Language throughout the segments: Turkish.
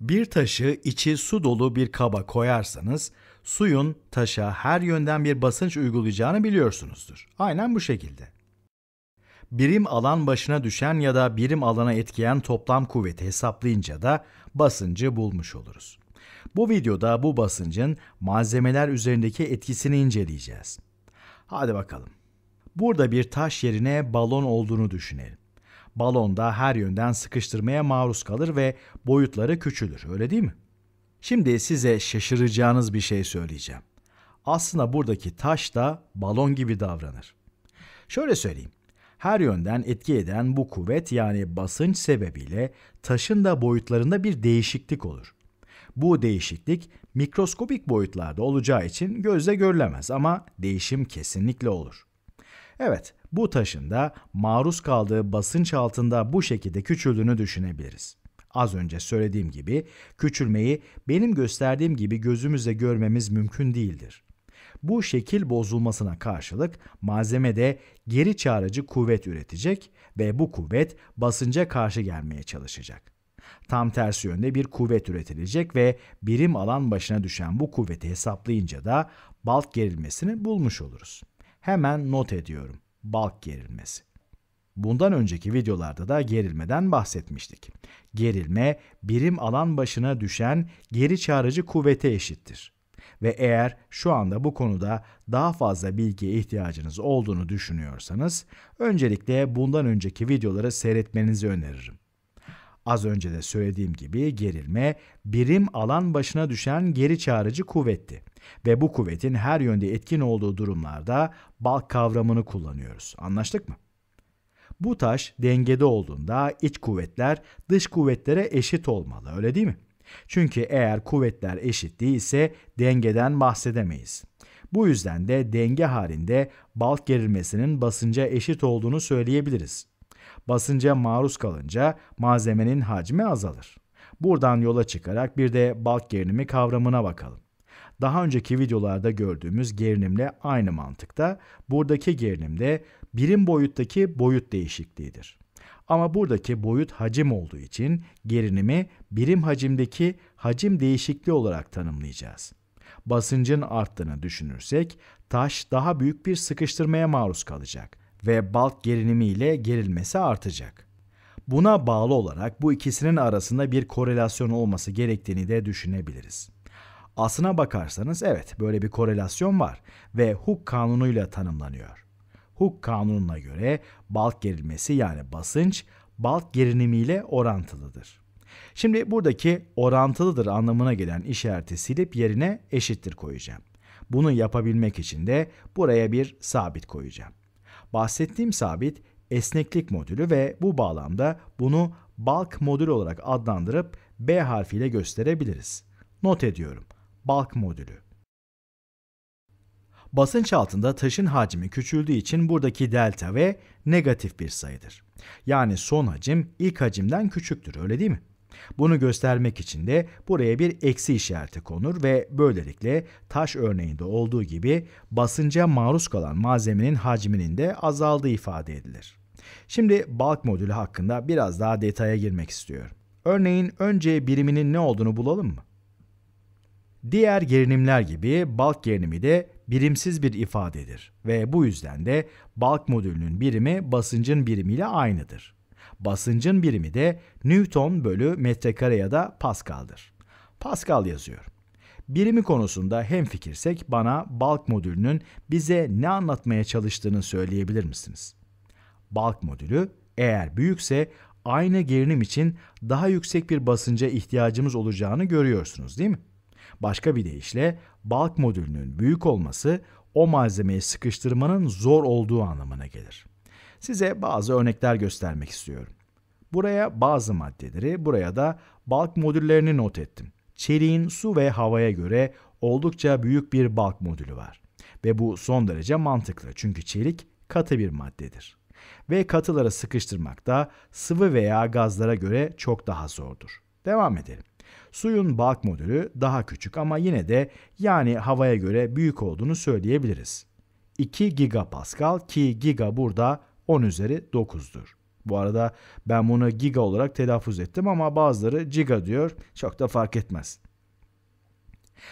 Bir taşı içi su dolu bir kaba koyarsanız suyun taşa her yönden bir basınç uygulayacağını biliyorsunuzdur. Aynen bu şekilde. Birim alan başına düşen ya da birim alana etkileyen toplam kuvveti hesaplayınca da basıncı bulmuş oluruz. Bu videoda bu basıncın malzemeler üzerindeki etkisini inceleyeceğiz. Hadi bakalım. Burada bir taş yerine balon olduğunu düşünelim balonda her yönden sıkıştırmaya maruz kalır ve boyutları küçülür. Öyle değil mi? Şimdi size şaşıracağınız bir şey söyleyeceğim. Aslında buradaki taş da balon gibi davranır. Şöyle söyleyeyim. Her yönden etki eden bu kuvvet yani basınç sebebiyle taşın da boyutlarında bir değişiklik olur. Bu değişiklik mikroskopik boyutlarda olacağı için gözle görülemez ama değişim kesinlikle olur. Evet, bu taşın da maruz kaldığı basınç altında bu şekilde küçüldüğünü düşünebiliriz. Az önce söylediğim gibi küçülmeyi benim gösterdiğim gibi gözümüzle görmemiz mümkün değildir. Bu şekil bozulmasına karşılık malzeme de geri çağrıcı kuvvet üretecek ve bu kuvvet basınca karşı gelmeye çalışacak. Tam tersi yönde bir kuvvet üretilecek ve birim alan başına düşen bu kuvveti hesaplayınca da balt gerilmesini bulmuş oluruz. Hemen not ediyorum. Balk gerilmesi. Bundan önceki videolarda da gerilmeden bahsetmiştik. Gerilme birim alan başına düşen geri çağrıcı kuvvete eşittir. Ve eğer şu anda bu konuda daha fazla bilgiye ihtiyacınız olduğunu düşünüyorsanız, öncelikle bundan önceki videoları seyretmenizi öneririm. Az önce de söylediğim gibi gerilme birim alan başına düşen geri çağrıcı kuvvetti ve bu kuvvetin her yönde etkin olduğu durumlarda balk kavramını kullanıyoruz. Anlaştık mı? Bu taş dengede olduğunda iç kuvvetler dış kuvvetlere eşit olmalı, öyle değil mi? Çünkü eğer kuvvetler eşit değilse dengeden bahsedemeyiz. Bu yüzden de denge halinde balk gerilmesinin basınca eşit olduğunu söyleyebiliriz. Basınca maruz kalınca malzemenin hacmi azalır. Buradan yola çıkarak bir de balk gerilimi kavramına bakalım. Daha önceki videolarda gördüğümüz gerilimle aynı mantıkta buradaki gerilim de birim boyuttaki boyut değişikliğidir. Ama buradaki boyut hacim olduğu için gerilimi birim hacimdeki hacim değişikliği olarak tanımlayacağız. Basıncın arttığını düşünürsek taş daha büyük bir sıkıştırmaya maruz kalacak ve balk gerilimi ile gerilmesi artacak. Buna bağlı olarak bu ikisinin arasında bir korelasyon olması gerektiğini de düşünebiliriz. Aslına bakarsanız evet böyle bir korelasyon var ve Hooke kanunuyla tanımlanıyor. Hooke kanununa göre balk gerilmesi yani basınç balk gerinimiyle orantılıdır. Şimdi buradaki orantılıdır anlamına gelen işareti silip yerine eşittir koyacağım. Bunu yapabilmek için de buraya bir sabit koyacağım. Bahsettiğim sabit esneklik modülü ve bu bağlamda bunu balk modülü olarak adlandırıp B harfiyle gösterebiliriz. Not ediyorum. Balk modülü. Basınç altında taşın hacmi küçüldüğü için buradaki delta V negatif bir sayıdır. Yani son hacim ilk hacimden küçüktür öyle değil mi? Bunu göstermek için de buraya bir eksi işareti konur ve böylelikle taş örneğinde olduğu gibi basınca maruz kalan malzemenin hacminin de azaldığı ifade edilir. Şimdi balk modülü hakkında biraz daha detaya girmek istiyorum. Örneğin önce biriminin ne olduğunu bulalım mı? Diğer gerinimler gibi Balk gerinimi de birimsiz bir ifadedir ve bu yüzden de Balk modülünün birimi basıncın birimiyle aynıdır. Basıncın birimi de Newton bölü metrekare ya da Pascal'dır. Pascal yazıyor. Birimi konusunda hem fikirsek bana Balk modülünün bize ne anlatmaya çalıştığını söyleyebilir misiniz? Balk modülü eğer büyükse aynı gerinim için daha yüksek bir basınca ihtiyacımız olacağını görüyorsunuz değil mi? Başka bir deyişle bulk modülünün büyük olması o malzemeyi sıkıştırmanın zor olduğu anlamına gelir. Size bazı örnekler göstermek istiyorum. Buraya bazı maddeleri, buraya da bulk modüllerini not ettim. Çeliğin su ve havaya göre oldukça büyük bir bulk modülü var. Ve bu son derece mantıklı çünkü çelik katı bir maddedir. Ve katıları sıkıştırmak da sıvı veya gazlara göre çok daha zordur. Devam edelim. Suyun bulk modülü daha küçük ama yine de yani havaya göre büyük olduğunu söyleyebiliriz. 2 gigapascal ki giga burada 10 üzeri 9'dur. Bu arada ben bunu giga olarak telaffuz ettim ama bazıları giga diyor. Çok da fark etmez.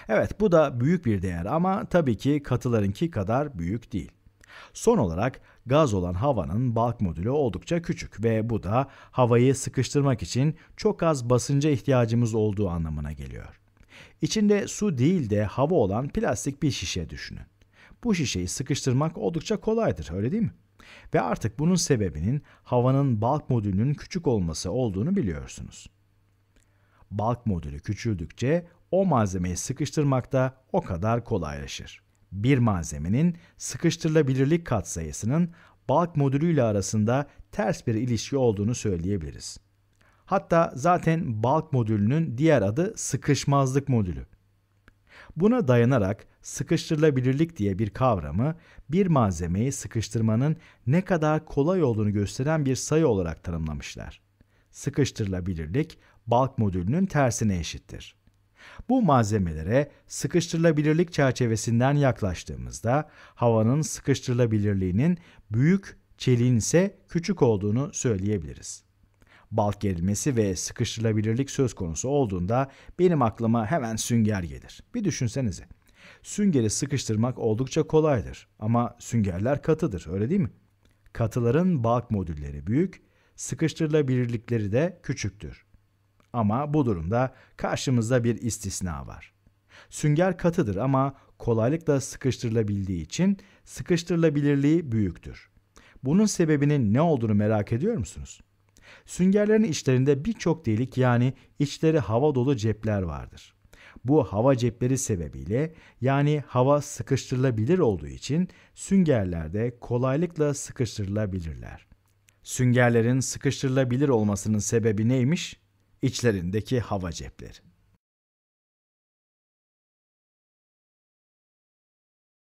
Evet bu da büyük bir değer ama tabii ki katılarınki kadar büyük değil. Son olarak gaz olan havanın balk modülü oldukça küçük ve bu da havayı sıkıştırmak için çok az basınca ihtiyacımız olduğu anlamına geliyor. İçinde su değil de hava olan plastik bir şişe düşünün. Bu şişeyi sıkıştırmak oldukça kolaydır öyle değil mi? Ve artık bunun sebebinin havanın balk modülünün küçük olması olduğunu biliyorsunuz. Balk modülü küçüldükçe o malzemeyi sıkıştırmak da o kadar kolaylaşır bir malzemenin sıkıştırılabilirlik katsayısının modülü ile arasında ters bir ilişki olduğunu söyleyebiliriz. Hatta zaten bulk modülünün diğer adı sıkışmazlık modülü. Buna dayanarak sıkıştırılabilirlik diye bir kavramı bir malzemeyi sıkıştırmanın ne kadar kolay olduğunu gösteren bir sayı olarak tanımlamışlar. Sıkıştırılabilirlik bulk modülünün tersine eşittir. Bu malzemelere sıkıştırılabilirlik çerçevesinden yaklaştığımızda havanın sıkıştırılabilirliğinin büyük, çeliğin ise küçük olduğunu söyleyebiliriz. Balk gerilmesi ve sıkıştırılabilirlik söz konusu olduğunda benim aklıma hemen sünger gelir. Bir düşünsenize. Süngeri sıkıştırmak oldukça kolaydır ama süngerler katıdır öyle değil mi? Katıların balk modülleri büyük, sıkıştırılabilirlikleri de küçüktür. Ama bu durumda karşımızda bir istisna var. Sünger katıdır ama kolaylıkla sıkıştırılabildiği için sıkıştırılabilirliği büyüktür. Bunun sebebinin ne olduğunu merak ediyor musunuz? Süngerlerin içlerinde birçok delik yani içleri hava dolu cepler vardır. Bu hava cepleri sebebiyle yani hava sıkıştırılabilir olduğu için süngerlerde kolaylıkla sıkıştırılabilirler. Süngerlerin sıkıştırılabilir olmasının sebebi neymiş? içlerindeki hava cepleri.